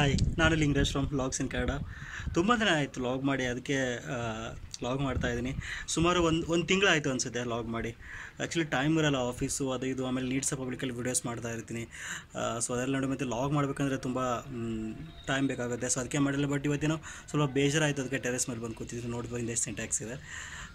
hi ನಾನು Lingesh from vlogs in Kannada ತುಂಬ ದಿನ ಆಯಿತು ಲಾಗ್ ಮಾಡಿ ಅದಕ್ಕೆ ಲಾಗ್ ಮಾಡ್ತಾ ಇದ್ದೀನಿ ಸುಮಾರು ಒಂದು ಒಂದು ತಿಂಗಳಾಯಿತು ಅನಿಸುತ್ತೆ ಲಾಗ್ ಮಾಡಿ ಆ್ಯಕ್ಚುಲಿ ಟೈಮ್ ಇರಲ್ಲ ಆಫೀಸು ಅದು ಇದು ಆಮೇಲೆ ನೀಡ್ಸ ಪಬ್ಲಿಕಲ್ಲಿ ವೀಡಿಯೋಸ್ ಮಾಡ್ತಾ ಇರ್ತೀನಿ ಸೊ ಅದರಲ್ಲಿ ನೋಡಿ ಮತ್ತು ಲಾಗ್ ಮಾಡಬೇಕಂದ್ರೆ ತುಂಬ ಟೈಮ್ ಬೇಕಾಗುತ್ತೆ ಸೊ ಅದಕ್ಕೆ ಮಾಡಿಲ್ಲ ಬಟ್ ಇವತ್ತಿನ ಸ್ವಲ್ಪ ಬೇಜಾರಾಯಿತು ಅದಕ್ಕೆ ಟೆರೆಸ್ ಮೇಲೆ ಬಂದು ಕೂತಿದ್ದೀನಿ ನೋಡ್ಬೋದು ಎಷ್ಟು ಸಿಂಟ್ಯಾಕ್ಸ್ ಇದೆ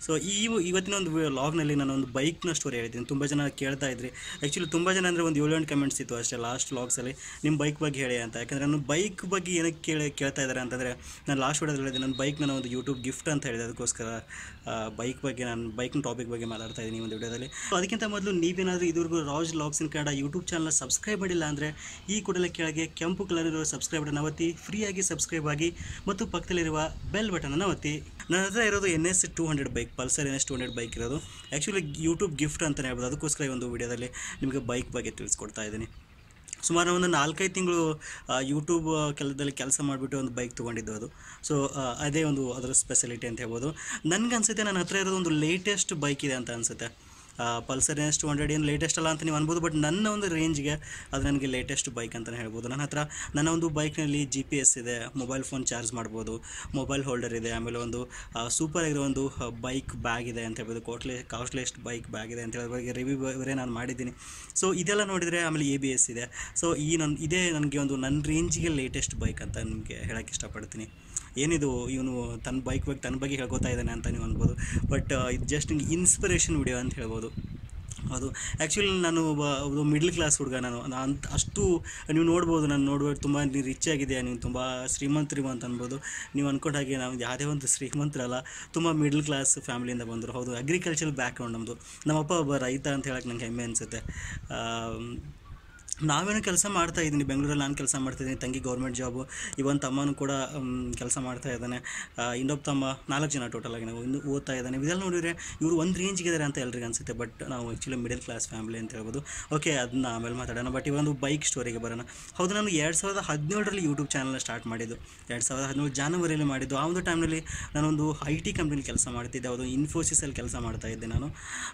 ಸೊ ಈ ಇವತ್ತಿನ ಒಂದು ಲಾಗ್ನಲ್ಲಿ ನಾನು ಒಂದು ಬೈಕ್ನ ಸ್ಟೋರಿ ಹೇಳಿದ್ದೀನಿ ತುಂಬ ಜನ ಕೇಳ್ತಾ ಇದ್ರಿ ಆ್ಯಕ್ಚುಲಿ ತುಂಬ ಜನ ಅಂದರೆ ಒಂದು ಏಳು ಎಂಟು ಕಮೆಂಟ್ಸ್ ಇತ್ತು ಅಷ್ಟೇ ಲಾಸ್ಟ್ ಲಾಗ್ಸಲ್ಲಿ ನಿಮ್ಮ ಬೈಕ್ ಬಗ್ಗೆ ಹೇಳಿ ಅಂತ ಯಾಕಂದರೆ ನಾನು ಬೈಕ್ ಬಗ್ಗೆ ಏನಕ್ಕೆ ಕೇಳಿ ಕೇಳ್ತಾ ಇದ್ದಾರೆ ಅಂತಂದರೆ ನಾನು ಲಾಸ್ಟ್ ವಿಡಿಯೋದಲ್ಲಿ ಹೇಳಿದೆ ನನ್ನ ಬೈಕ್ ನಾನು ಒಂದು ಯೂಟ್ಯೂಬ್ ಗಿಫ್ಟ್ ಅಂತ ಹೇಳಿದೆ ಅದಕ್ಕೋಸ್ಕರ ಅದಕ್ಕೋಸ್ಕರ ಬೈಕ್ ಬಗ್ಗೆ ನಾನು ಬೈಕ್ನ ಟಾಪಿಕ್ ಬಗ್ಗೆ ಮಾತಾಡ್ತಾ ಇದ್ದೀನಿ ಒಂದು ವಿಡಿಯೋದಲ್ಲಿ ಸೊ ಅದಕ್ಕಿಂತ ಮೊದಲು ನೀವೇನಾದರೂ ಇದುವರೆಗೂ Raj logs in Kannada YouTube channel subscribe ಮಾಡಿಲ್ಲ ಅಂದರೆ ಈ ಕೂಡಲೇ ಕೆಳಗೆ ಕೆಂಪು ಕಲರ್ ಇರುವ ಸಬ್ಸ್ಕ್ರೈಬ್ ಬಟನ್ ಒತ್ತಿ ಫ್ರೀಯಾಗಿ ಸಬ್ಸ್ಕ್ರೈಬ್ ಆಗಿ ಮತ್ತು ಪಕ್ಕದಲ್ಲಿರುವ ಬೆಲ್ ಅನ್ನು ಒತ್ತಿ ನನ್ನ ಹತ್ರ ಇರೋದು N S two hundred bike Pulsar N S two hundred bike ಇರೋದು ಆ್ಯಕ್ಚುಲಿ ಯೂಟ್ಯೂಬ್ ಗಿಫ್ಟ್ ಅಂತಲೇ ಹೇಳ್ಬೋದು ಅದಕ್ಕೋಸ್ಕರ ಈ ಒಂದು ವಿಡಿಯೋದಲ್ಲಿ ನಿಮಗೆ ಬೈಕ್ ಬಗ್ಗೆ ತಿಳಿಸ್ಕೊಡ್ತಾ ಇದ್ದೀನಿ ಸುಮಾರು ಒಂದು ನಾಲ್ಕೈದು ತಿಂಗಳು ಯೂಟ್ಯೂಬ್ ಕೆಲದಲ್ಲಿ ಕೆಲಸ ಮಾಡಿಬಿಟ್ಟು ಒಂದು ಬೈಕ್ ತೊಗೊಂಡಿದ್ದು ಅದು ಸೊ ಅದೇ ಒಂದು ಅದರ ಸ್ಪೆಷಲಿಟಿ ಅಂತ ಹೇಳ್ಬೋದು ನನಗನ್ಸುತ್ತೆ ನನ್ನ ಹತ್ರ ಇರೋದು ಒಂದು ಲೇಟೆಸ್ಟ್ ಬೈಕ್ ಇದೆ ಅಂತ ಅನಿಸುತ್ತೆ ಪಲ್ಸರ್ ಎಸ್ ಟು ಹಂಡ್ರೆಡ್ ಏನು ಲೇಟೆಸ್ಟ್ ಅಲ್ಲ ಅಂತ ನೀವು ಅನ್ಬೋದು ಬಟ್ ನನ್ನ ಒಂದು ರೇಂಜ್ಗೆ ಅದು ನನಗೆ ಲೇಟೆಸ್ಟ್ ಬೈಕ್ ಅಂತಲೇ ಹೇಳ್ಬೋದು ನನ್ನ ಹತ್ರ ನನ್ನ ಒಂದು ಬೈಕ್ನಲ್ಲಿ ಜಿ ಪಿ ಎಸ್ ಇದೆ ಮೊಬೈಲ್ ಫೋನ್ ಚಾರ್ಜ್ ಮಾಡ್ಬೋದು ಮೊಬೈಲ್ ಹೋಲ್ಡರ್ ಇದೆ ಆಮೇಲೆ ಒಂದು ಸೂಪರ್ ಆಗಿರೋ ಒಂದು ಬೈಕ್ ಬ್ಯಾಗ್ ಇದೆ ಅಂತ ಹೇಳ್ಬೋದು ಕೋಟ್ಲೆ ಕಾಸ್ಟ್ಲೆಸ್ಟ್ ಬೈಕ್ ಬ್ಯಾಗ್ ಇದೆ ಅಂತ ಹೇಳಿದ್ರೆ ರಿವ್ಯೂ ಬೇರೆ ನಾನು ಮಾಡಿದ್ದೀನಿ ಸೊ ಇದೆಲ್ಲ ನೋಡಿದರೆ ಆಮೇಲೆ ಎ ಬಿ ಎಸ್ ಇದೆ ಸೊ ಈ ನನ್ನ ಇದೇ ನನಗೆ ಒಂದು ನನ್ನ ರೇಂಜಿಗೆ ಲೇಟೆಸ್ಟ್ ಬೈಕ್ ಅಂತ ನಿಮಗೆ ಹೇಳೋಕ್ಕೆ ಇಷ್ಟಪಡ್ತೀನಿ ಏನಿದು ಇವನು ತನ್ನ ಬೈಕ್ ಬಗ್ಗೆ ತನ್ನ ಬಗ್ಗೆ ಹೇಳ್ಕೊತಾ ಇದ್ದಾನೆ ಅಂತ ನೀವು ಅನ್ಬೋದು ಬಟ್ uh, ಇದು ಜಸ್ಟ್ ಇನ್ಸ್ಪಿರೇಷನ್ ವಿಡಿಯೋ ಅಂತ ಹೇಳ್ಬೋದು ಅದು ಆ್ಯಕ್ಚುಲಿ ನಾನು ಒಬ್ಬ ಮಿಡ್ಲ್ ಕ್ಲಾಸ್ ಹುಡುಗ ನಾನು ಅಂತ ಅಷ್ಟು ನೀವು ನೋಡ್ಬೋದು ನಾನು ನೋಡ್ಬೋದು ತುಂಬ ನೀವು ರಿಚ್ ಆಗಿದೆಯಾ ನೀವು ತುಂಬ ಶ್ರೀಮಂತರಿಗೂ ಅಂತ ಅನ್ಬೋದು ನೀವು ಅನ್ಕೊಂಡ ಹಾಗೆ ನಾವು ಯಾವುದೇ ಒಂದು ಶ್ರೀಮಂತರಲ್ಲ ತುಂಬ ಮಿಡ್ಲ್ ಕ್ಲಾಸ್ ಫ್ಯಾಮಿಲಿಯಿಂದ ಬಂದರು ಹೌದು ಅಗ್ರಿಕಲ್ಚರ್ ಬ್ಯಾಕ್ಗ್ರೌಂಡ್ ನಮ್ಮದು ನಮ್ಮಪ್ಪ ಒಬ್ಬ ರೈತ ಅಂತ ಹೇಳಕ್ಕೆ ನಂಗೆ ಹೆಮ್ಮೆ ಅನಿಸುತ್ತೆ ನಾವೇನು ಕೆಲಸ ಮಾಡ್ತಾ ಇದ್ದೀನಿ ಬೆಂಗಳೂರಲ್ಲಿ ನಾನು ಕೆಲಸ ಮಾಡ್ತಿದ್ದೀನಿ ತಂಗಿ ಗೌರ್ಮೆಂಟ್ ಜಾಬು ಇವನ್ ತಮ್ಮನು ಕೂಡ ಕೆಲಸ ಮಾಡ್ತಾ ಇದ್ದಾನೆ ಇನ್ನೊಬ್ಬ ತಮ್ಮ ನಾಲ್ಕು ಜನ ಟೋಟಲ್ ಆಗಿ ನಾವು ಇನ್ನು ಓದ್ತಾ ಇದ್ದಾನೆ ಇದೆಲ್ಲ ನೋಡಿದರೆ ಇವರು ಒಂದು ರೇಂಜ್ಗೆ ಇದ್ದಾರೆ ಅಂತ ಎಲ್ರಿಗೂ ಅನಿಸುತ್ತೆ ಬಟ್ ನಾವು ಆ್ಯಕ್ಚುಲಿ ಮಿಡಲ್ ಕ್ಲಾಸ್ ಫ್ಯಾಮಿಲಿ ಅಂತ ಹೇಳ್ಬೋದು ಓಕೆ ಅದನ್ನ ಆಮೇಲೆ ಮಾತಾಡೋಣ ಬಟ್ ಇವೊಂದು ಬೈಕ್ ಸ್ಟೋರಿಗೆ ಬರೋಣ ಹೌದು ನಾನು ಎರಡು ಸಾವಿರದ ಹದಿನೇಳರಲ್ಲಿ ಯೂಟ್ಯೂಬ್ ಚಾನಲ್ನ ಸ್ಟಾರ್ಟ್ ಮಾಡಿದ್ದು ಎರಡು ಸಾವಿರದ ಹದಿನೇಳು ಜಾನುವರಿಯಲ್ಲಿ ಮಾಡಿದ್ದು ಆ ಒಂದು ಟೈಮ್ನಲ್ಲಿ ನಾನೊಂದು ಐ ಟಿ ಕಂಪ್ನಿಲಿ ಕೆಲಸ ಮಾಡ್ತಿದ್ದೆ ಅದು ಇನ್ಫೋಸಿಸಲ್ಲಿ ಕೆಲಸ ಮಾಡ್ತಾ ಇದ್ದೆ ನಾನು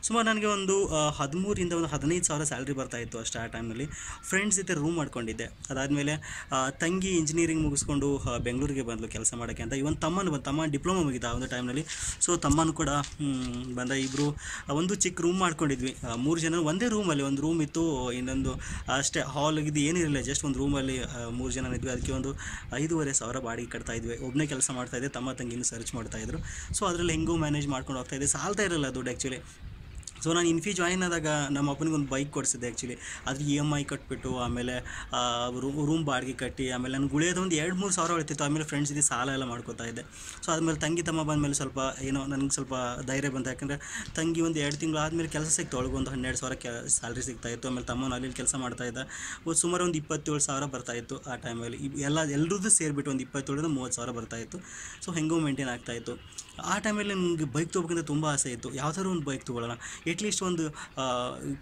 ಸುಮಾರು ನನಗೆ ಒಂದು ಹದಿಮೂರಿಂದ ಒಂದು ಹದಿನೈದು ಸಾವಿರ ಸ್ಯಾಲ್ರಿ ಬರ್ತಾಯಿತ್ತು ಅಷ್ಟು ಆ ಟೈಮ್ನಲ್ಲಿ ಫ್ರೆಂಡ್ಸ್ ಜೊತೆ ರೂಮ್ ಮಾಡ್ಕೊಂಡಿದ್ದೆ ಅದಾದಮೇಲೆ ತಂಗಿ ಇಂಜಿನಿಯರಿಂಗ್ ಮುಗಿಸ್ಕೊಂಡು ಬೆಂಗಳೂರಿಗೆ ಬಂದಳು ಕೆಲಸ ಮಾಡೋಕ್ಕೆ ಅಂತ ಇವನ್ ತಮ್ಮನು ಬಂದು ತಮ್ಮ ಡಿಪ್ಲೊಮಾ ಮುಗಿದ ಆ ಒಂದು ಟೈಮ್ನಲ್ಲಿ ಸೊ ತಮ್ಮನೂ ಕೂಡ ಬಂದ ಇಬ್ಬರು ಒಂದು ಚಿಕ್ಕ ರೂಮ್ ಮಾಡ್ಕೊಂಡಿದ್ವಿ ಮೂರು ಜನ ಒಂದೇ ರೂಮಲ್ಲಿ ಒಂದು ರೂಮ್ ಇತ್ತು ಇನ್ನೊಂದು ಅಷ್ಟೇ ಹಾಲ್ ಇದು ಏನಿರಲಿಲ್ಲ ಜಸ್ಟ್ ಒಂದು ರೂಮಲ್ಲಿ ಮೂರು ಜನ ಇದ್ವಿ ಅದಕ್ಕೆ ಒಂದು ಐದೂವರೆ ಸಾವಿರ ಬಾಡಿಗೆ ಕಟ್ತಾ ಇದ್ವಿ ಒಬ್ಬನೇ ಕೆಲಸ ಮಾಡ್ತಾಯಿದ್ದೆ ತಮ್ಮ ತಂಗಿನೂ ಸರ್ಚ್ ಮಾಡ್ತಾಯಿದ್ರು ಸೊ ಅದರಲ್ಲಿ ಹೆಂಗೂ ಮ್ಯಾನೇಜ್ ಮಾಡ್ಕೊಂಡು ಹೋಗ್ತಾಯಿದ್ದೆ ಸಾಲ್ತಾ ಇರಲ್ಲ ದುಡ್ಡು ಆ್ಯಕ್ಚುಲಿ ಸೊ ನಾನು ಇನ್ಫಿ ಜಾಯಿನ್ ಆದಾಗ ನಮ್ಮ ಅಪ್ಪನಿಗೆ ಒಂದು ಬೈಕ್ ಕೊಡಿಸಿದ್ದೆ ಆ್ಯಕ್ಚುಲಿ ಅದು ಇ ಎಮ್ ಐ ಕಟ್ಬಿಟ್ಟು ಆಮೇಲೆ ರೂಮ್ ರೂಮ್ ಬಾಡಿಗೆ ಕಟ್ಟಿ ಆಮೇಲೆ ನಾನು ಒಂದು ಎರಡು ಮೂರು ಸಾವಿರ ಹೊಳಿತಿತ್ತು ಆಮೇಲೆ ಫ್ರೆಂಡ್ಸ್ ಇದೆ ಸಾಲ ಎಲ್ಲ ಮಾಡ್ಕೋತಾ ಇದ್ದೆ ಸೊ ಆದಮೇಲೆ ತಂಗಿ ತಮ್ಮ ಬಂದ ಮೇಲೆ ಸ್ವಲ್ಪ ಏನೋ ನನಗೆ ಸ್ವಲ್ಪ ಧೈರ್ಯ ಬಂತು ಯಾಕಂದರೆ ತಂಗಿ ಒಂದು ಎರಡು ತಿಂಗಳು ಆದಮೇಲೆ ಕೆಲಸ ಸಿಕ್ತು ಒಂದು ಹನ್ನೆರಡು ಸಾವಿರ ಕೆ ಸ್ಯಾಲ್ರಿ ಸಿಗ್ತಾಯಿತ್ತು ಆಮೇಲೆ ತಮ್ಮನ ಅಲ್ಲಿ ಕೆಲಸ ಮಾಡ್ತಾ ಒಂದು ಸುಮಾರು ಒಂದು ಇಪ್ಪತ್ತೇಳು ಸಾವಿರ ಬರ್ತಾಯಿತ್ತು ಆ ಟೈಮಲ್ಲಿ ಎಲ್ಲ ಎಲ್ಲರದ್ದು ಸೇರಿಬಿಟ್ಟು ಒಂದು ಇಪ್ಪತ್ತೇಳರಿಂದ ಮೂವತ್ತು ಸಾವಿರ ಬರ್ತಾಯಿತ್ತು ಸೊ ಹೆಂಗೋ ಮೇಂಟೈನ್ ಆಗ್ತಾಯಿತ್ತು ಆ ಟೈಮಲ್ಲಿ ನನಗೆ ಬೈಕ್ ತೊಗೊಬೇಕಂತ ತುಂಬ ಆಸೆ ಇತ್ತು ಯಾವ್ದಾದ್ರು ಒಂದು ಬೈಕ್ ತೊಗೊಳ್ಳೋಣ ಎಟ್ಲೀಸ್ಟ್ ಒಂದು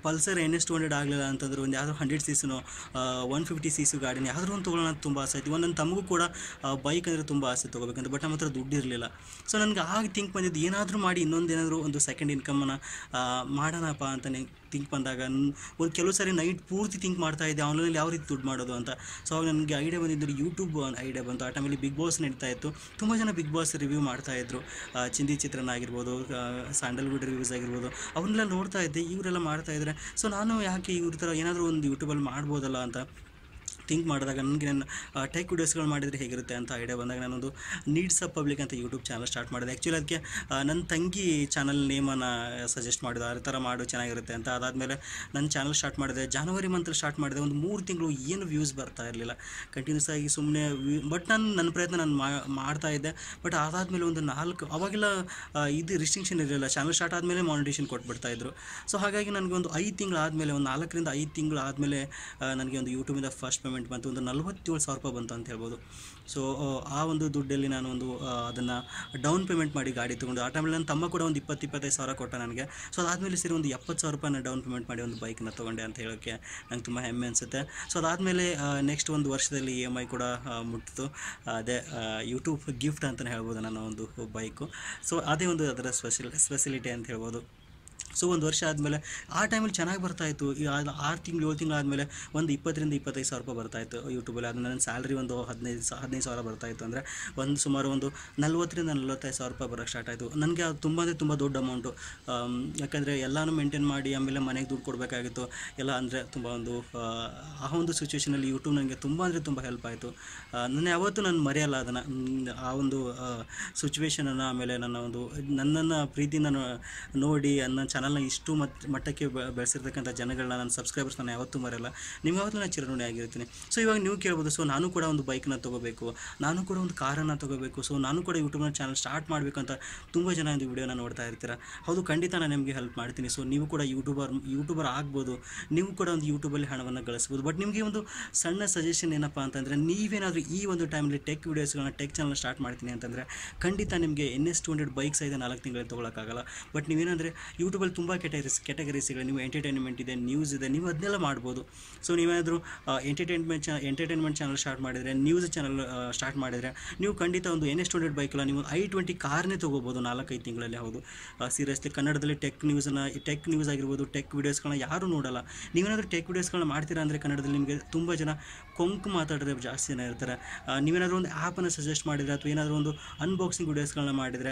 Pulsar N S two hundred ಆಗಲಿಲ್ಲ ಅಂತಂದ್ರೆ ಒಂದು ಯಾವುದೋ ಹಂಡ್ರೆಡ್ ಸೀಸನೋ ಒನ್ ಫಿಫ್ಟಿ ಸಿ ಸಿ ಗಾಡಿನ ಯಾವುದೋ ಒಂದು ತೊಗೊಳ್ಳೋಣ ತುಂಬ ಆಸೆ ಇತ್ತು ಒಂದು ನನ್ನ ತಮಗೂ ಕೂಡ ಬೈಕ್ ಅಂದರೆ ತುಂಬ ಆಸೆ ತೊಗೋಬೇಕಂತ ಬಟ್ ನಮ್ಮ ಹತ್ರ ದುಡ್ಡು ಇರಲಿಲ್ಲ ಸೊ ನನಗೆ ಆಗ ಥಿಂಕ್ ಬಂದಿದ್ದು ಏನಾದರೂ ಮಾಡಿ ಇನ್ನೊಂದೇನಾದರೂ ಒಂದು ಸೆಕೆಂಡ್ ಇನ್ಕಮನ್ನು ಮಾಡೋಣಪ್ಪ ಅಂತಲೇ ಥಿಂಕ್ ಬಂದಾಗ ಒಂದು ಕೆಲವು ಸಾರಿ ನೈಟ್ ಪೂರ್ತಿ ಥಿಂಕ್ ಮಾಡ್ತಾ ಇದ್ದೆ ಆನ್ಲೈನಲ್ಲಿ ಯಾವ ರೀತಿ ದುಡ್ಡು ಮಾಡೋದು ಅಂತ ಸೊ ಅವಾಗ ನನಗೆ ಐಡಿಯಾ ಬಂದಿದ್ದರೆ ಯೂಟ್ಯೂಬ್ ಐಡಿಯಾ ಬಂತು ಆ ಟೈಮಲ್ಲಿ ಬಿಗ್ ಬಾಸ್ ನಡೀತಾ ಇತ್ತು ತುಂಬ ಜನ ಬಿಗ್ ಬಾಸ್ ರಿವ್ಯೂ ಮಾಡ್ತಾಯಿದ್ರು ಚಿಂದಿ ಚಿತ್ರನ ಆಗಿರ್ಬೋದು ಸ್ಯಾಂಡಲ್ವುಡ್ ರಿವ್ಯೂಸ್ ಆಗಿರ್ಬೋದು ಅವನ್ನೆಲ್ಲ ನೋಡ್ತಾ ಇದ್ದೆ ಇವರೆಲ್ಲ ಇದ್ದಾರೆ ಸೊ ನಾನು ಯಾಕೆ ಇವ್ರ ಥರ ಏನಾದರೂ ಒಂದು ಯೂಟ್ಯೂಬಲ್ಲಿ ಮಾಡ್ಬೋದಲ್ಲ ಅಂತ ಥಿಂಕ್ ಮಾಡಿದಾಗ ನನಗೆ ನನ್ನ ಟೆಕ್ ವೀಡಿಯೋಸ್ಗಳು ಮಾಡಿದರೆ ಹೇಗಿರುತ್ತೆ ಅಂತ ಐಡಿಯಾ ಬಂದಾಗ ನಾನೊಂದು ನೀಡ್ಸ್ ಅಪ್ ಪಬ್ಲಿಕ್ ಅಂತ ಯೂಟ್ಯೂಬ್ ಚಾನಲ್ ಸ್ಟಾರ್ಟ್ ಮಾಡಿದೆ ಆ್ಯಕ್ಚುಲಿ ಅದಕ್ಕೆ ನನ್ನ ತಂಗಿ ಚಾನಲ್ ನೇಮನ್ನು ಸಜೆಸ್ಟ್ ಮಾಡಿದೆ ಆ ಥರ ಮಾಡು ಚೆನ್ನಾಗಿರುತ್ತೆ ಅಂತ ಅದಾದಮೇಲೆ ನನ್ನ ಚಾನಲ್ ಸ್ಟಾರ್ಟ್ ಮಾಡಿದೆ ಜಾನ್ವರಿ ಮಂತ್ರ ಸ್ಟಾರ್ಟ್ ಮಾಡಿದೆ ಒಂದು ಮೂರು ತಿಂಗಳು ಏನು ವ್ಯೂಸ್ ಬರ್ತಾ ಇರಲಿಲ್ಲ ಕಂಟಿನ್ಯೂಸ್ ಆಗಿ ಸುಮ್ಮನೆ ಬಟ್ ನಾನು ನನ್ನ ಪ್ರಯತ್ನ ನಾನು ಮಾಡ್ತಾ ಇದ್ದೆ ಬಟ್ ಅದಾದಮೇಲೆ ಒಂದು ನಾಲ್ಕು ಅವಾಗೆಲ್ಲ ಇದು ರಿಸ್ಟ್ರಿಕ್ಷನ್ ಇರಲಿಲ್ಲ ಚಾನಲ್ ಸ್ಟಾರ್ಟ್ ಆದಮೇಲೆ ಮಾನಿಟೇಷನ್ ಕೊಟ್ಬಿಡ್ತಾ ಇದ್ರು ಸೊ ಹಾಗಾಗಿ ನನಗೆ ಒಂದು ಐದು ತಿಂಗಳಾದಮೇಲೆ ಒಂದು ನಾಲ್ಕರಿಂದ ಐದು ತಿಂಗಳು ನನಗೆ ಒಂದು ಯೂಟ್ಯೂಬಿಂದ ಫಸ್ಟ್ ಪೇಮೆಂಟ್ ಪೇಮೆಂಟ್ ಒಂದು ನಲ್ವತ್ತೇಳು ಸಾವಿರ ರೂಪಾಯಿ ಬಂತು ಅಂತ ಹೇಳ್ಬೋದು ಸೊ ಆ ಒಂದು ದುಡ್ಡಲ್ಲಿ ನಾನು ಒಂದು ಅದನ್ನು ಡೌನ್ ಪೇಮೆಂಟ್ ಮಾಡಿ ಗಾಡಿ ತೊಗೊಂಡು ಆ ಟೈಮಲ್ಲಿ ನನ್ನ ತಮ್ಮ ಕೂಡ ಒಂದು ಇಪ್ಪತ್ತು ಇಪ್ಪತ್ತೈದು ಸಾವಿರ ಕೊಟ್ಟ ನನಗೆ ಸೊ ಅದಾದಮೇಲೆ ಸರಿ ಒಂದು ಎಪ್ಪತ್ತು ಸಾವಿರ ರೂಪಾಯಿ ಡೌನ್ ಪೇಮೆಂಟ್ ಮಾಡಿ ಒಂದು ಬೈಕ್ನ ತೊಗೊಂಡೆ ಅಂತ ಹೇಳೋಕ್ಕೆ ನಂಗೆ ತುಂಬ ಹೆಮ್ಮೆ ಅನಿಸುತ್ತೆ ಸೊ ಅದಾದಮೇಲೆ ನೆಕ್ಸ್ಟ್ ಒಂದು ವರ್ಷದಲ್ಲಿ ಇ ಎಮ್ ಐ ಕೂಡ ಮುಟ್ಟಿತು ಅದೇ ಯೂಟ್ಯೂಬ್ ಗಿಫ್ಟ್ ಅಂತಲೇ ಹೇಳ್ಬೋದು ನನ್ನ ಒಂದು ಬೈಕು ಸೊ ಅದೇ ಒಂದು ಅದರ ಸ್ಪೆಷಲ್ ಸ್ಪೆಸಿಲಿಟಿ ಅಂತ ಹೇಳ್ಬೋದು ಸೊ ಒಂದು ವರ್ಷ ಆದಮೇಲೆ ಆ ಟೈಮಲ್ಲಿ ಚೆನ್ನಾಗಿ ಬರ್ತಾಯಿತ್ತು ಆರು ತಿಂಗಳು ಏಳು ತಿಂಗಳು ಆದಮೇಲೆ ಒಂದು ಇಪ್ಪತ್ತರಿಂದ ಇಪ್ಪತ್ತೈದು ಸಾವಿರ ರೂಪಾಯಿ ಬರ್ತಾಯಿತ್ತು ಯೂಟ್ಯೂಬಲ್ಲಿ ಅದು ನನ್ನ ಸ್ಯಾಲ್ರಿ ಒಂದು ಹದಿನೈದು ಹದಿನೈದು ಸಾವಿರ ಬರ್ತಾಯಿತ್ತು ಅಂದರೆ ಒಂದು ಸುಮಾರು ಒಂದು ನಲ್ವತ್ತರಿಂದ ನಲ್ವತ್ತೈದು ಸಾವಿರ ರೂಪಾಯಿ ಬರೋಕ್ಕೆ ಸ್ಟಾರ್ಟ್ ಆಯಿತು ನನಗೆ ಅದು ತುಂಬ ಅಂದರೆ ತುಂಬ ದೊಡ್ಡ ಅಮೌಂಟು ಯಾಕಂದರೆ ಎಲ್ಲನೂ ಮೇಂಟೈನ್ ಮಾಡಿ ಆಮೇಲೆ ಮನೆಗೆ ದುಡ್ಡು ಕೊಡಬೇಕಾಗಿತ್ತು ಎಲ್ಲ ಅಂದರೆ ತುಂಬ ಒಂದು ಆ ಒಂದು ಸಿಚುವೇಷನಲ್ಲಿ ಯೂಟ್ಯೂಬ್ ನನಗೆ ತುಂಬ ಅಂದರೆ ತುಂಬ ಹೆಲ್ಪ್ ಆಯಿತು ನಾನು ಯಾವತ್ತೂ ನಾನು ಮರೆಯಲ್ಲ ಅದನ್ನು ಆ ಒಂದು ಸಿಚುವೇಷನನ್ನು ಆಮೇಲೆ ನನ್ನ ಒಂದು ನನ್ನನ್ನು ಪ್ರೀತಿನ ನೋಡಿ ಅನ್ನ ಚೆನ್ನಾಗಿ ಚಾನಲ್ನ ಇಷ್ಟು ಮತ್ ಮಟ್ಟಕ್ಕೆ ಬೆಳೆಸಿರ್ತಕ್ಕಂಥ ಜನಗಳನ್ನ ನನ್ನ ಸಬ್ಸ್ಕ್ರೈಬರ್ಸ್ ನಾನು ಯಾವತ್ತೂ ಮರೆಯಲ್ಲ ನಿಮ್ಮ ಯಾವತ್ತೂ ನಾನು ಚಿರನೋಡಿ ಆಗಿರ್ತೀನಿ ಸೊ ಇವಾಗ ನೀವು ಕೇಳ್ಬೋದು ಸೊ ನಾನು ಕೂಡ ಒಂದು ಬೈಕ್ನ ತೊಗೋಬೇಕು ನಾನು ಕೂಡ ಒಂದು ಕಾರನ್ನು ತೊಗೋಬೇಕು ಸೊ ನಾನು ಕೂಡ ಯೂಟ್ಯೂಬ್ನ ಚಾನಲ್ ಸ್ಟಾರ್ಟ್ ಮಾಡಬೇಕಂತ ತುಂಬ ಜನ ಒಂದು ವಿಡಿಯೋನ ನೋಡ್ತಾ ಇರ್ತೀರ ಹೌದು ಖಂಡಿತ ನಾನು ನಿಮಗೆ ಹೆಲ್ಪ್ ಮಾಡ್ತೀನಿ ಸೊ ನೀವು ಕೂಡ ಯೂಟ್ಯೂಬರ್ ಯೂಟ್ಯೂಬರ್ ಆಗ್ಬೋದು ನೀವು ಕೂಡ ಒಂದು ಯೂಟ್ಯೂಬಲ್ಲಿ ಹಣವನ್ನು ಗಳಿಸ್ಬೋದು ಬಟ್ ನಿಮಗೆ ಒಂದು ಸಣ್ಣ ಸಜೆಷನ್ ಏನಪ್ಪ ಅಂತಂದರೆ ನೀವೇನಾದರೂ ಈ ಒಂದು ಟೈಮಲ್ಲಿ ಟೆಕ್ ವೀಡಿಯೋಸ್ಗಳನ್ನ ಟೆಕ್ ಚಾನಲ್ ಸ್ಟಾರ್ಟ್ ಮಾಡ್ತೀನಿ ಅಂತಂದರೆ ಖಂಡಿತ ನಿಮಗೆ N S two hundred bikes ಐದು ನಾಲ್ಕು ತಿಂಗಳಲ್ಲಿ ತೊಗೊಳಕ್ಕಾಗಲ್ಲ ಬಟ್ ನೀವೇನಂದರೆ ಯೂಟ್ಯೂಬಲ್ಲಿ ಯೂಟ್ಯೂಬಲ್ಲಿ ತುಂಬ ಕೆಟಗರೀಸ್ ಇದೆ ನೀವು ಎಂಟರ್ಟೈನ್ಮೆಂಟ್ ಇದೆ ನ್ಯೂಸ್ ಇದೆ ನೀವು ಅದನ್ನೆಲ್ಲ ಮಾಡ್ಬೋದು ಸೊ ನೀವೇನಾದರೂ ಎಂಟರ್ಟೈನ್ಮೆಂಟ್ ಚಾ ಎಂಟರ್ಟೈನ್ಮೆಂಟ್ ಚಾನಲ್ ಸ್ಟಾರ್ಟ್ ಮಾಡಿದರೆ ನ್ಯೂಸ್ ಚಾನಲ್ ಸ್ಟಾರ್ಟ್ ಮಾಡಿದರೆ ನೀವು ಖಂಡಿತ ಒಂದು ಎನ್ ಎಸ್ ಹಂಡ್ರೆಡ್ ಬೈಕಲ್ಲ ನೀವು ಐ ಟ್ವೆಂಟಿ ಕಾರ್ನೇ ತೊಗೋಬೋದು ನಾಲ್ಕೈದು ತಿಂಗಳಲ್ಲಿ ಹೌದು ಸೀರಿಯಸ್ಲಿ ಕನ್ನಡದಲ್ಲಿ ಟೆಕ್ ನ್ಯೂಸನ್ನು ಟೆಕ್ ನ್ಯೂಸ್ ಆಗಿರ್ಬೋದು ಟೆಕ್ ವೀಡಿಯೋಸ್ಗಳನ್ನ ಯಾರು ನೋಡಲ್ಲ ನೀವೇನಾದರೂ ಟೆಕ್ ವೀಡಿಯೋಸ್ಗಳನ್ನ ಮಾಡ್ತೀರಾ ಅಂದರೆ ಕನ್ನಡದಲ್ಲಿ ನಿಮಗೆ ತುಂಬ ಜನ ಕೊಂಕು ಮಾತಾಡಿದ್ರೆ ಜಾಸ್ತಿ ಜನ ಇರ್ತಾರೆ ನೀವೇನಾದರೂ ಒಂದು ಆ್ಯಪನ್ನು ಸಜೆಸ್ಟ್ ಮಾಡಿದರೆ ಅಥವಾ ಏನಾದರೂ ಒಂದು ಅನ್ಬಾಕ್ಸಿಂಗ್ ವೀಡಿಯೋಸ್ಗಳನ್ನ ಮಾಡಿದರೆ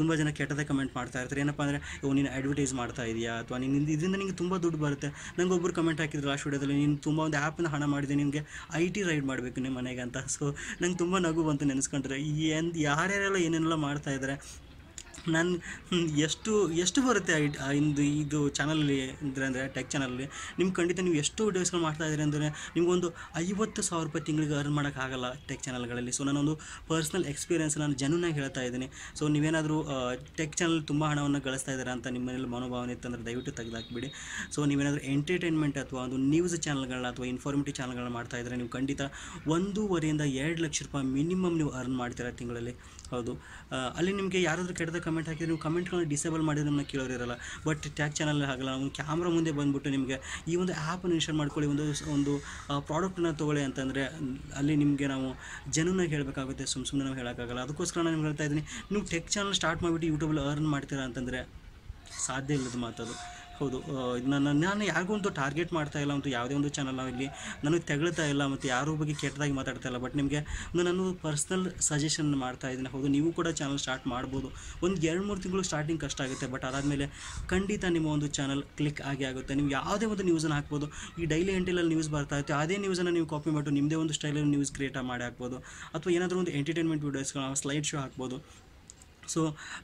ತುಂಬ ಜನ ಕೆಟ್ಟದ ಕಮೆಂಟ್ ಮಾಡ್ತಾ ಇರ್ತಾರೆ ಏನಪ್ಪ ಅಂದರೆ ನೀವು ನೀನು ಅಡ್ವರ್ಟೈಸ್ ಮಾಡ್ತಾ ಇದೆಯಾ ಅಥವಾ ನೀನು ಇದರಿಂದ ನಿಮಗೆ ತುಂಬ ದುಡ್ಡು ಬರುತ್ತೆ ನಂಗೆ ಒಬ್ಬರು ಕಮೆಂಟ್ ಹಾಕಿದ್ರು ಲಾಸ್ಟ್ ವಿಡಿಯೋದಲ್ಲಿ ನೀನು ತುಂಬ ಒಂದು ಆ್ಯಪ್ನ ಹಣ ಮಾಡಿದೆ ನಿಮಗೆ ಐ ಟಿ ರೈಡ್ ಮಾಡಬೇಕು ನಿಮ್ಮ ಮನೆಗೆ ಅಂತ ಸೊ ನಂಗೆ ತುಂಬ ನಗು ಬಂತು ನೆನೆಸ್ಕೊಂಡ್ರೆ ಎಂದು ಯಾರ್ಯಾರೆಲ್ಲ ಏನೇನೆಲ್ಲ ಮಾಡ್ತಾ ಇದ್ದಾರೆ ನಾನು ಎಷ್ಟು ಎಷ್ಟು ಬರುತ್ತೆ ಇಂದು ಇದು ಚಾನಲಲ್ಲಿ ಅಂದರೆ ಅಂದರೆ ಟೆಕ್ ಚಾನಲಲ್ಲಿ ನಿಮ್ಮ ಖಂಡಿತ ನೀವು ಎಷ್ಟು ವೀಡಿಯೋಸ್ಗಳು ಮಾಡ್ತಾ ಇದ್ದೀರಿ ಅಂದರೆ ನಿಮಗೊಂದು ಐವತ್ತು ಸಾವಿರ ರೂಪಾಯಿ ತಿಂಗಳಿಗೆ ಅರ್ನ್ ಮಾಡೋಕ್ಕಾಗಲ್ಲ ಟೆಕ್ ಚಾನಲ್ಗಳಲ್ಲಿ ಸೊ ನಾನೊಂದು ಪರ್ಸ್ನಲ್ ಎಕ್ಸ್ಪೀರಿಯೆನ್ಸ್ ನಾನು ಜನನಾಗಿ ಹೇಳ್ತಾ ಇದ್ದೀನಿ ಸೊ ನೀವೇನಾದರೂ ಟೆಕ್ ಚಾನಲ್ ತುಂಬ ಹಣವನ್ನು ಗಳಿಸ್ತಾ ಇದ್ದಾರೆ ಅಂತ ನಿಮ್ಮನೇಲಿ ಮನೋಭಾವನೆ ಇತ್ತಂದರೆ ದಯವಿಟ್ಟು ತೆಗೆದಾಕ್ಬಿಡಿ ಸೊ ನೀವೇನಾದರೂ ಎಂಟರ್ಟೈನ್ಮೆಂಟ್ ಅಥವಾ ಒಂದು ನ್ಯೂಸ್ ಚಾನಲ್ಗಳನ್ನ ಅಥವಾ ಇನ್ಫಾರ್ಮೇಟಿವ್ ಚಾನಲ್ಗಳನ್ನ ಮಾಡ್ತಾ ಇದ್ದರೆ ನೀವು ಖಂಡಿತ ಒಂದೂವರೆಯಿಂದ ಎರಡು ಲಕ್ಷ ರೂಪಾಯಿ ಮಿನಿಮಮ್ ನೀವು ಅರ್ನ್ ಮಾಡ್ತೀರಾ ತಿಂಗಳಲ್ಲಿ ಹೌದು ಅಲ್ಲಿ ನಿಮಗೆ ಯಾರಾದರೂ ಕೆಟ್ಟದ ಕಮೆಂಟ್ ಹಾಕಿದರೆ ನೀವು ಕಮೆಂಟ್ಗಳನ್ನ ಡಿಸೇಬಲ್ ಮಾಡಿದ್ರೆ ನಮ್ಮನ್ನ ಕೇಳೋರು ಬಟ್ ಟ್ಯಾಕ್ ಚಾನಲ್ ಆಗಲ್ಲ ಒಂದು ಕ್ಯಾಮ್ರಾ ಮುಂದೆ ಬಂದುಬಿಟ್ಟು ನಿಮಗೆ ಈ ಒಂದು ಆ್ಯಪನ್ನು ಇನ್ಸ್ಟಾಲ್ ಮಾಡ್ಕೊಳ್ಳಿ ಒಂದು ಒಂದು ಪ್ರಾಡಕ್ಟನ್ನ ತೊಗೊಳ್ಳಿ ಅಂತಂದರೆ ಅಲ್ಲಿ ನಿಮಗೆ ನಾವು ಜನನಾಗಿ ಹೇಳಬೇಕಾಗುತ್ತೆ ಸುಮ್ಮ ಸುಮ್ಮನೆ ನಾವು ಹೇಳೋಕ್ಕಾಗಲ್ಲ ಅದಕ್ಕೋಸ್ಕರ ನಾನು ಹೇಳ್ತಾ ಇದ್ದೀನಿ ನೀವು ಟೆಕ್ ಚಾನಲ್ ಸ್ಟಾರ್ಟ್ ಮಾಡಿಬಿಟ್ಟು ಯೂಟ್ಯೂಬಲ್ಲಿ ಅರ್ನ್ ಮಾಡ್ತೀರಾ ಅಂತಂದರೆ ಸಾಧ್ಯ ಇಲ್ಲದ ಮಾತದು ಹೌದು ನನ್ನ ನಾನು ಯಾರಿಗೂ ಒಂದು ಟಾರ್ಗೆಟ್ ಮಾಡ್ತಾ ಇಲ್ಲ ಮತ್ತು ಯಾವುದೇ ಒಂದು ಚಾನಲ್ ಇಲ್ಲಿ ನನಗೆ ತೆಗಳ್ತಾ ಇಲ್ಲ ಮತ್ತು ಯಾರೂ ಬಗ್ಗೆ ಕೆಟ್ಟದಾಗಿ ಮಾತಾಡ್ತಾ ಇಲ್ಲ ಬಟ್ ನಿಮಗೆ ನಾನು ಪರ್ಸ್ನಲ್ ಸಜೆಷನ್ ಮಾಡ್ತಾ ಇದ್ದೀನಿ ಹೌದು ನೀವು ಕೂಡ ಚಾನಲ್ ಸ್ಟಾರ್ಟ್ ಮಾಡ್ಬೋದು ಒಂದು ಎರಡು ಮೂರು ತಿಂಗಳು ಸ್ಟಾರ್ಟಿಂಗ್ ಕಷ್ಟ ಆಗುತ್ತೆ ಬಟ್ ಅದಾದಮೇಲೆ ಖಂಡಿತ ನಿಮ್ಮ ಒಂದು ಚಾನಲ್ ಕ್ಲಿಕ್ ಆಗಿ ಆಗುತ್ತೆ ನೀವು ಯಾವುದೇ ಒಂದು ನ್ಯೂಸನ್ನು ಹಾಕ್ಬೋದು ಈ ಡೈಲಿ ಎಂಟೆಲಲ್ಲಿ ನ್ಯೂಸ್ ಬರ್ತಾ ಇತ್ತು ಅದೇ ನ್ಯೂಸನ್ನು ನೀವು ಕಾಪಿ ಮಾಡಿ ನಿಮ್ಮದೇ ಒಂದು ಸ್ಟೈಲಲ್ಲಿ ನ್ಯೂಸ್ ಕ್ರಿಯೇಟ್ ಮಾಡಿ ಹಾಕ್ಬೋದು ಅಥವಾ ಏನಾದರೂ ಒಂದು ಎಂಟರ್ಟೈನ್ಮೆಂಟ್ ವೀಡಿಯೋಸ್ಗಳು ಸ್ಲೈಡ್ ಶೋ ಹಾಕ್ಬೋದು ಸೊ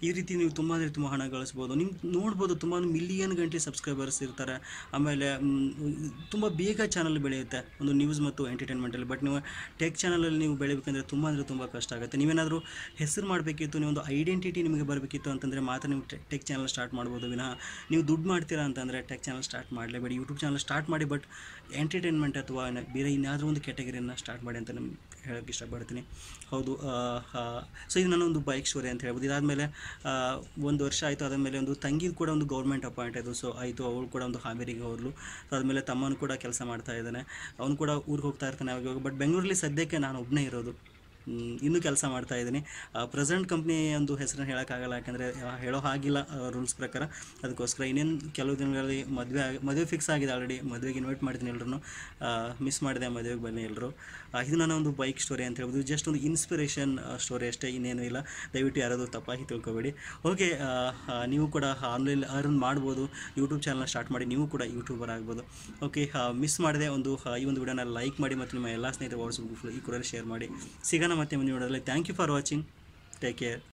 ಈ ರೀತಿ ನೀವು ತುಂಬ ಅಂದರೆ ತುಂಬ ಹಣ ಗಳಿಸ್ಬೋದು ನಿಮ್ಗೆ ನೋಡ್ಬೋದು ತುಂಬ ಮಿಲಿಯನ್ ಗಂಟೆ ಸಬ್ಸ್ಕ್ರೈಬರ್ಸ್ ಇರ್ತಾರೆ ಆಮೇಲೆ ತುಂಬ ಬೇಗ ಚಾನಲ್ ಬೆಳೆಯುತ್ತೆ ಒಂದು ನ್ಯೂಸ್ ಮತ್ತು ಎಂಟರ್ಟೈನ್ಮೆಂಟಲ್ಲಿ ಬಟ್ ನೀವು ಟೆಕ್ ಚಾನಲಲ್ಲಿ ನೀವು ಬೆಳಿಬೇಕಂದ್ರೆ ತುಂಬ ಅಂದರೆ ತುಂಬ ಕಷ್ಟ ಆಗುತ್ತೆ ನೀವೇನಾದರೂ ಹೆಸರು ಮಾಡಬೇಕಿತ್ತು ನೀವು ಒಂದು ಐಡೆಂಟಿಟಿ ನಿಮಗೆ ಬರಬೇಕಿತ್ತು ಅಂತಂದರೆ ಮಾತ್ರ ನೀವು ಟೆಕ್ ಚಾನಲ್ ಸ್ಟಾರ್ಟ್ ಮಾಡ್ಬೋದು ವಿನಃ ನೀವು ದುಡ್ಡು ಮಾಡ್ತೀರಾ ಅಂತಂದರೆ ಟೆಕ್ ಚಾನಲ್ ಸ್ಟಾರ್ಟ್ ಮಾಡಲೇಬೇಡಿ ಯೂಟ್ಯೂಬ್ ಚಾನಲ್ ಸ್ಟಾರ್ಟ್ ಮಾಡಿ ಬಟ್ ಎಂಟರ್ಟೈನ್ಮೆಂಟ್ ಅಥವಾ ಬೇರೆ ಇನ್ನಾದರೂ ಒಂದು ಕ್ಯಾಟಗರಿಯನ್ನು ಸ್ಟಾರ್ಟ್ ಮಾಡಿ ಅಂತ ನಮ್ಗೆ ಹೇಳೋಕ್ಕೆ ಇಷ್ಟಪಡ್ತೀನಿ ಹೌದು ಸೊ ಇದು ನಾನೊಂದು ಬೈಕ್ ಸ್ಟೋರಿ ಅಂತ ಹೇಳ್ಬೋದು ಅದಾದಮೇಲೆ ಒಂದು ವರ್ಷ ಆಯಿತು ಅದಾದಮೇಲೆ ಒಂದು ತಂಗಿದು ಕೂಡ ಒಂದು ಗೌರ್ಮೆಂಟ್ ಅಪಾಯಿಂಟ್ ಆಯಿತು ಸೊ ಆಯಿತು ಅವಳು ಕೂಡ ಒಂದು ಹಾವೇರಿಗೆ ಹೋದ್ಲು ಸೊ ಅದಾದಮೇಲೆ ತಮ್ಮನೂ ಕೂಡ ಕೆಲಸ ಮಾಡ್ತಾ ಇದ್ದಾನೆ ಅವನು ಕೂಡ ಊರಿಗೆ ಹೋಗ್ತಾ ಇರ್ತಾನೆ ಅವಾಗ ಬಟ್ ಬೆಂಗಳೂರಲ್ಲಿ ಸದ್ಯಕ್ಕೆ ನಾನು ಒಬ್ಬನೇ ಇರೋದು ಇನ್ನೂ ಕೆಲಸ ಮಾಡ್ತಾ ಇದ್ದೀನಿ ಪ್ರೆಸೆಂಟ್ ಕಂಪ್ನಿ ಒಂದು ಹೆಸರನ್ನು ಹೇಳೋಕ್ಕಾಗಲ್ಲ ಯಾಕಂದರೆ ಹೇಳೋ ಹಾಗಿಲ್ಲ ರೂಲ್ಸ್ ಪ್ರಕಾರ ಅದಕ್ಕೋಸ್ಕರ ಇನ್ನೇನು ಕೆಲವು ದಿನಗಳಲ್ಲಿ ಮದುವೆ ಆಗಿ ಮದುವೆ ಫಿಕ್ಸ್ ಆಗಿದೆ ಆಲ್ರೆಡಿ ಮದುವೆಗೆ ಇನ್ವೈಟ್ ಮಾಡ್ತೀನಿ ಎಲ್ಲರೂ ಮಿಸ್ ಮಾಡಿದೆ ಮದುವೆಗೆ ಬನ್ನಿ ಎಲ್ಲರೂ ಇದು ನನ್ನ ಒಂದು ಬೈಕ್ ಸ್ಟೋರಿ ಅಂತ ಹೇಳ್ಬೋದು ಜಸ್ಟ್ ಒಂದು ಇನ್ಸ್ಪಿರೇಷನ್ ಸ್ಟೋರಿ ಅಷ್ಟೇ ಇನ್ನೇನೂ ಇಲ್ಲ ದಯವಿಟ್ಟು ಯಾರಾದರೂ ತಪ್ಪಾಗಿ ತಿಳ್ಕೊಬೇಡಿ ಓಕೆ ನೀವು ಕೂಡ ಆನ್ಲೈನ್ ಅರ್ನ್ ಮಾಡ್ಬೋದು ಯೂಟ್ಯೂಬ್ ಚಾನಲ್ ಸ್ಟಾರ್ಟ್ ಮಾಡಿ ನೀವು ಕೂಡ ಯೂಟ್ಯೂಬರ್ ಆಗ್ಬೋದು ಓಕೆ ಮಿಸ್ ಮಾಡಿದೆ ಒಂದು ಈ ಒಂದು ವಿಡಿಯೋನ ಲೈಕ್ ಮಾಡಿ ಮತ್ತು ನಿಮ್ಮ ಎಲ್ಲ ಸ್ನೇಹಿತರು ವಾಟ್ಸಪ್ ಗ್ರೂಪ್ ಈ ಕೂಡ ಶೇರ್ ಮಾಡಿ ಸಿಗೋಣ ಮತ್ತೆ ಮುಂದಿನ ವಿಡಿಯೋದಲ್ಲಿ thank you for watching take care